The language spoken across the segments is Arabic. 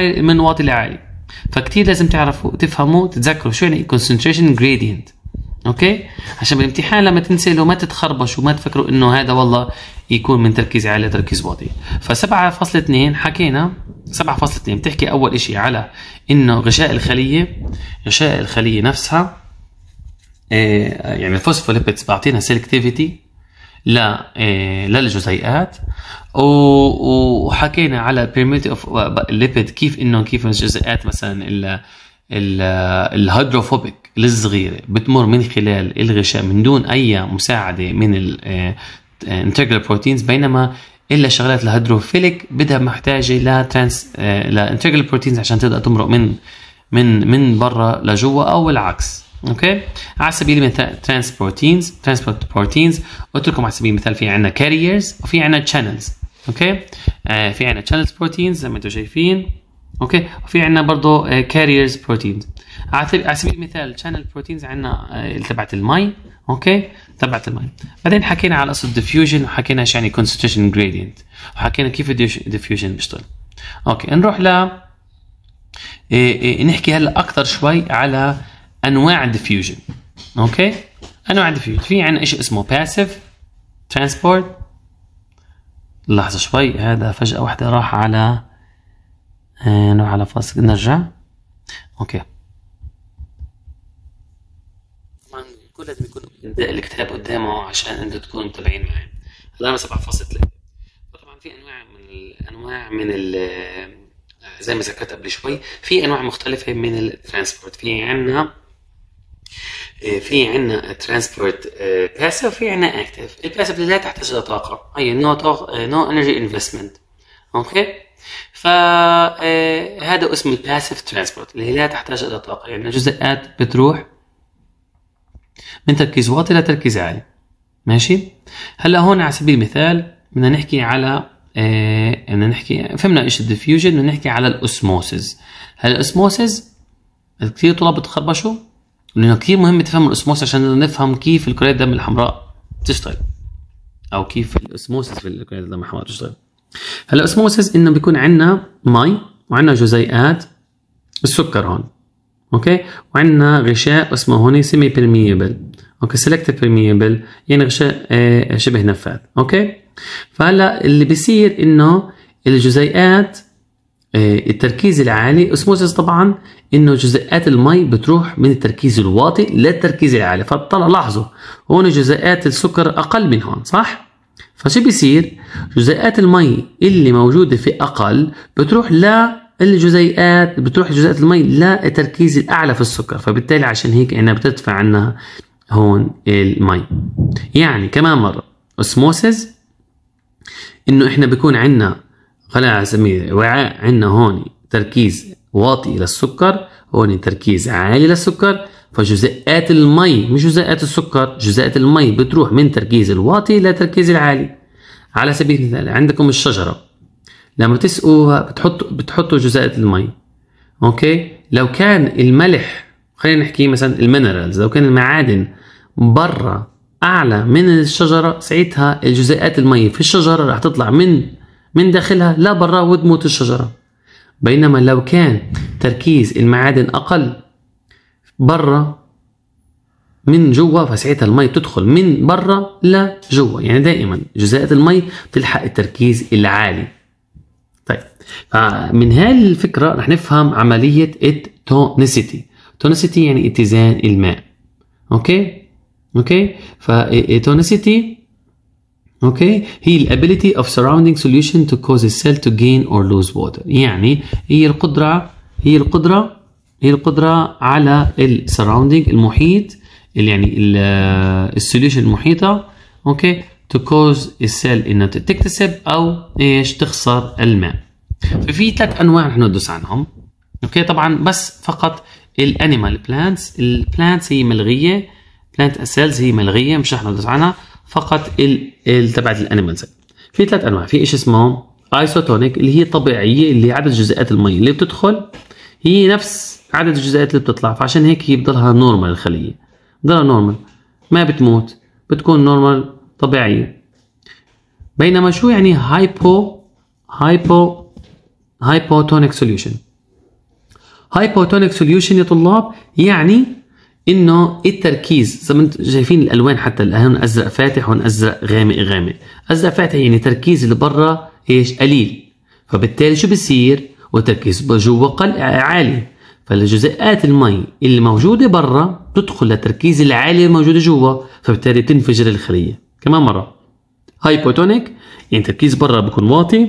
من واطي لعالي فكتير لازم تعرفوا تفهموا تتذكروا شو يعني concentration gradient اوكي عشان بالامتحان لما تنسلوا ما تتخربشوا وما تفكروا انه هذا والله يكون من تركيز عالي لتركيز واطي ف 7.2 حكينا 7.2 بتحكي اول شيء على انه غشاء الخليه غشاء الخليه نفسها إيه، يعني الفوسفوليبيدز بعطينا سيلكتيفيتي للجزيئات إيه، وحكينا على permeability اوف ليبيد كيف انه كيف الجزيئات مثلا ال الهيدروفوبيك الصغيره بتمر من خلال الغشاء من دون اي مساعده من الانتجرال بروتينز إيه، بينما الا الشغلات الهيدروفيليك بدها محتاجه لترانس لانتجرال بروتينز عشان تقدر تمرق من من من برا لجوا او العكس اوكي على سبيل المثال ترانسبورتينز ترانسبورت بروتينز قلت لكم على سبيل المثال في عندنا كاريرز وفي عندنا شانلز اوكي آه، في عندنا شانلز بروتينز زي ما انتم شايفين اوكي وفي عندنا برضه كاريرز بروتينز على سبيل المثال شانل بروتينز عندنا تبعت المي اوكي تبعت المي بعدين حكينا على قصه ديفيوجن وحكينا ايش يعني كونستريشن جريدينت وحكينا كيف الديفيوجن بيشتغل اوكي نروح ل إيه إيه نحكي هلا اكثر شوي على انواع الدفيوجن اوكي انواع الدفيوجن في عندنا شيء اسمه باسيف ترانسبورت لحظه شوي هذا فجاه واحده راح على آه، نروح على فاصل نرجع اوكي طبعا لازم يكون الكتاب قدامه عشان انتم تكونوا متابعين معي هلا انا 7.3 طبعا في انواع من الانواع من ال آه، زي ما ذكرت قبل شوي في انواع مختلفه من الترانسبورت في عندنا آه، في عندنا ترانسبورت باسيف وفي عندنا اكتف الباسيف لا تحتاج الى طاقه اي نو طاقه نو انرجي انفستمنت اوكي فهذا اسمه الباسيف ترانسبورت اللي لا تحتاج الى طاقه يعني جزيئات بتروح من تركيز واطي الى تركيز عالي ماشي هلا هون على سبيل المثال بدنا نحكي على آه، بدنا نحكي فهمنا ايش الديفيوجن بدنا نحكي على الاسموسز هلا الاسموسز كثير طلاب بتخربشوا لانه كتير مهم تفهم الاسموس عشان نفهم كيف الكريات الدم الحمراء بتشتغل او كيف الاسموسس في الكريات الدم الحمراء بتشتغل هلا الاسموسس انه بيكون عندنا مي وعندنا جزيئات السكر هون اوكي وعندنا غشاء اسمه هون سيمي بيرميبل اوكي سيلكت بيرميبل يعني غشاء آه، شبه نفاذ اوكي فهلا اللي بيصير انه الجزيئات آه، التركيز العالي اسموزيس طبعا انه جزيئات المي بتروح من التركيز الواطي للتركيز العالي فطلع لاحظوا هون جزيئات السكر اقل من هون صح فشو بيصير جزيئات المي اللي موجوده في اقل بتروح لا الجزيئات بتروح جزيئات المي للتركيز الاعلى في السكر فبالتالي عشان هيك انها بتدفع عنا هون المي يعني كمان مره اسموسيس انه احنا بيكون عندنا خلينا نسميه وعاء عندنا هون تركيز واطي للسكر هون تركيز عالي للسكر فجزيئات المي مش جزيئات السكر جزيئات المي بتروح من تركيز الواطي لتركيز العالي على سبيل المثال عندكم الشجرة لما تسقوها بتحطوا بتحطوا جزيئات المي اوكي لو كان الملح خلينا نحكي مثلا المينرالز لو كان المعادن برا اعلى من الشجره ساعتها الجزيئات المي في الشجره رح تطلع من من داخلها لا برا وتموت الشجرة بينما لو كان تركيز المعادن أقل برا من جوا فساعتها المي بتدخل من برا لجوا يعني دائما جزيئات المي بتلحق التركيز العالي طيب فمن هذه الفكرة رح نفهم عملية التونسيتي تونسيتي يعني اتزان الماء اوكي اوكي فالتونسيتي اوكي هي الابيليتي اوف سراوندينج سوليوشن تو كوز السيل تو جين اور لوز ووتر يعني هي القدره هي القدره هي القدره على السراوندينج المحيط اللي يعني السوليوشن آه، المحيطه اوكي تو كوز السيل انها تكتسب او ايش تخسر الماء ففي ثلاث انواع رح ندرس عنهم اوكي طبعا بس فقط الانيمال بلانتس البلانتس هي ملغيه بلانت سيلز هي ملغيه مش رح ندرس عنها فقط ال تبعت الانيمالز في ثلاث انواع في شيء اسمه ايسوتونيك اللي هي طبيعيه اللي عدد جزيئات المي اللي بتدخل هي نفس عدد الجزيئات اللي بتطلع فعشان هيك هي بضلها نورمال الخليه بضلها نورمال ما بتموت بتكون نورمال طبيعيه بينما شو يعني هايبو هايبو هايبوتونيك سوليوشن هايبوتونيك سوليوشن يا طلاب يعني انه التركيز زي ما انتم شايفين الالوان حتى هون ازرق فاتح هون ازرق غامق غامق ازرق فاتح يعني تركيز اللي برا ايش قليل فبالتالي شو بصير وتركيز جوا قل عالي فالجزيئات المي اللي موجوده برا تدخل للتركيز العالي الموجود جوا فبالتالي بتنفجر الخليه كمان مره هايبوتونيك يعني تركيز برا بكون واطي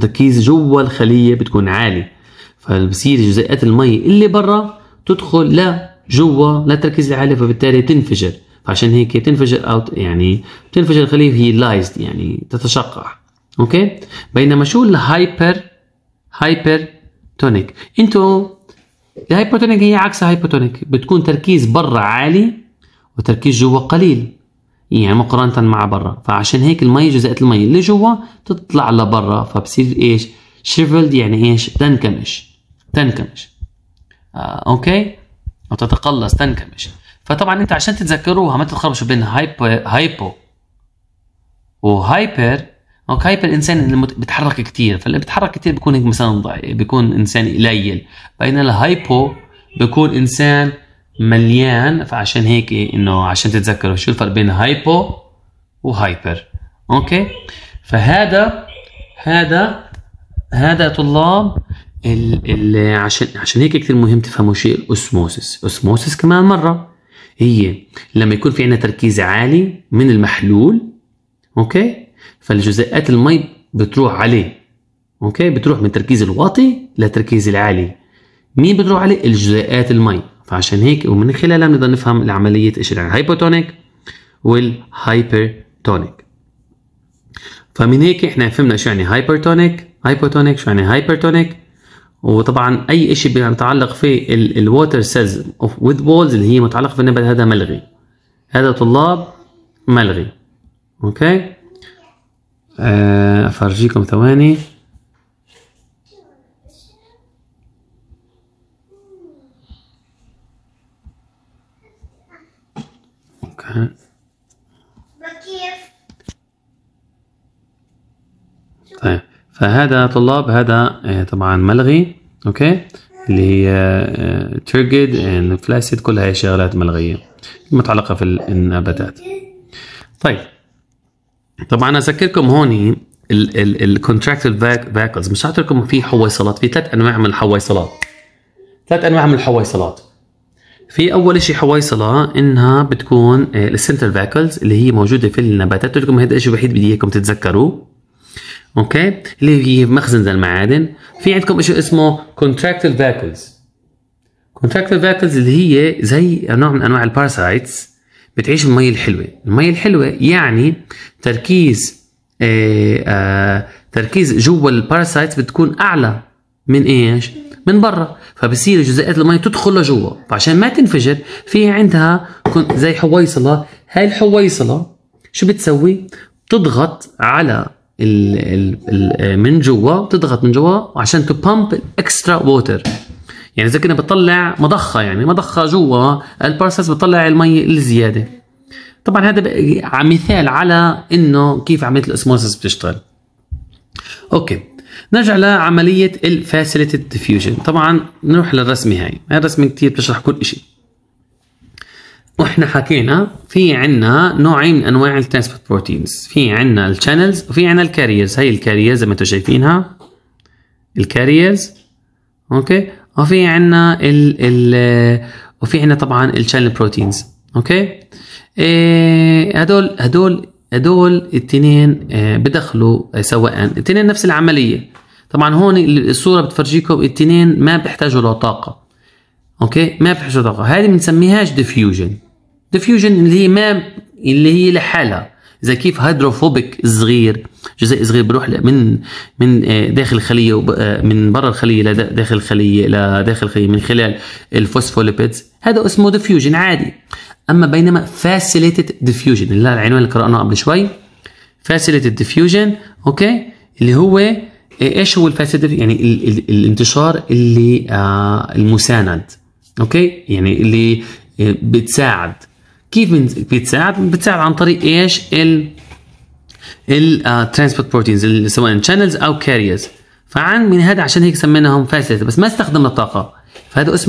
تركيز جوا الخليه بتكون عالي فبصير جزيئات المي اللي برا تدخل جوا لا تركز لي فبالتالي تنفجر فعشان هيك تنفجر اوت يعني بتنفجر الخليه هي لايزد يعني تتشقع اوكي بينما شو الهايبر هايبر تونيك انتوا الهايبوتونيك هي عكس هايبرتونيك بتكون تركيز برا عالي وتركيز جوا قليل يعني مقارنة مع برا فعشان هيك المي جزيئة المي اللي جوا تطلع لبرا فبصير ايش شيفلد يعني ايش تنكمش تنكمش آه اوكي وتتقلص تنكمش فطبعا انت عشان تتذكروها ما تتخربشوا بين هايبو هايبو وهايبر اوكي هايبر انسان اللي بيتحرك كثير فاللي بيتحرك كثير بيكون مثلا ضعيف بيكون انسان قليل بينما الهايبو بيكون انسان مليان فعشان هيك انه عشان تتذكروا شو الفرق بين هايبو وهايبر اوكي فهذا هذا هذا طلاب ال ال عشان عشان هيك كثير مهم تفهموا شيء الاسموسس، اسموسس كمان مره هي لما يكون في عندنا تركيز عالي من المحلول اوكي فالجزيئات المي بتروح عليه اوكي بتروح من تركيز الواطي لتركيز العالي مين بتروح عليه الجزيئات المي فعشان هيك ومن خلالها بنقدر نفهم العمليه ايش يعني. الهايبوتونيك والهايبرتونيك فمن هيك احنا فهمنا شو يعني هايبرتونيك هايبوتونيك شو يعني هايبرتونيك وطبعا اي شيء بيتعلق في الووتر سيلز اوف ويد بولز اللي هي متعلقه في النبات هذا ملغي هذا طلاب ملغي اوكي آه، افرجيكم ثواني اوكي فهذا طلاب هذا آه، طبعا ملغي اوكي اللي هي آه، تريجد اند فلاسيد كل هاي الشغلات ملغيه متعلقه في النباتات طيب طبعا اذكركم هون الكونتراكتد فاكلز مش قلت لكم في حويصلات في ثلاث انواع من الحويصلات ثلاث انواع من الحويصلات في اول شيء حويصله انها بتكون آه، السنترال فاكلز اللي هي موجوده في النباتات قلت لكم هذا الشيء الوحيد بدي اياكم تتذكروه اوكي اللي هي مخزن المعادن في عندكم شيء اسمه contractile vacuoles contractile vacuoles اللي هي زي نوع من انواع الباراسايتس بتعيش بالمية الحلوه المي الحلوه يعني تركيز آه آه تركيز جوا الباراسايتس بتكون اعلى من ايش من برا فبصير جزيئات المي تدخل لجوا فعشان ما تنفجر في عندها زي حويصله هاي الحويصله شو بتسوي بتضغط على الـ الـ آه، من جوا بتضغط من جوا عشان تبامب اكسترا ووتر يعني اذا كنا بتطلع مضخه يعني مضخه جوا البارسلز بتطلع المي الزياده طبعا هذا مثال على انه كيف عمليه الاسموسس بتشتغل اوكي نرجع لعمليه الفاسيليتد ديفيوجن طبعا نروح للرسمه هاي هاي الرسمه كثير بتشرح كل شيء واحنا حكينا في عنا نوعين من انواع الترانسبورت بروتينز في عنا الشانلز وفي عنا الكاريرز هي الكاريرز زي ما انتم شايفينها الكاريرز اوكي وفي عنا ال ال وفي عنا طبعا الشانل بروتينز اوكي إيه هدول هدول هدول التنين إيه، بدخلوا إيه، سواء التنين نفس العمليه طبعا هون الصوره بتفرجيكم التنين ما بيحتاجوا لطاقه اوكي ما بيحتاجوا طاقه هذه بنسميهاش ديفيوجن ديفيوجن اللي هي ما اللي هي لحالها اذا كيف هيدروفوبيك صغير جزيء صغير بروح من من داخل الخليه من برا الخليه لداخل الخليه لداخل الخليه من خلال الفوسفوليبيدز هذا اسمه ديفيوجن عادي اما بينما فاسيليتد ديفيوجن اللي العنوان اللي قراناه قبل شوي فاسيليتد ديفيوجن اوكي اللي هو آه، ايش هو الفاسيليتد يعني ال ال الانتشار اللي آه المساند اوكي يعني اللي آه، بتساعد كيف بتساعد بتساعد عن طريق ايش ال ال ترانسبورت آه، بروتينز سواء شانلز او كاريرز فعن من هذا عشان هيك سميناهم فاسيلتي بس ما استخدمنا طاقه فهذا اسمه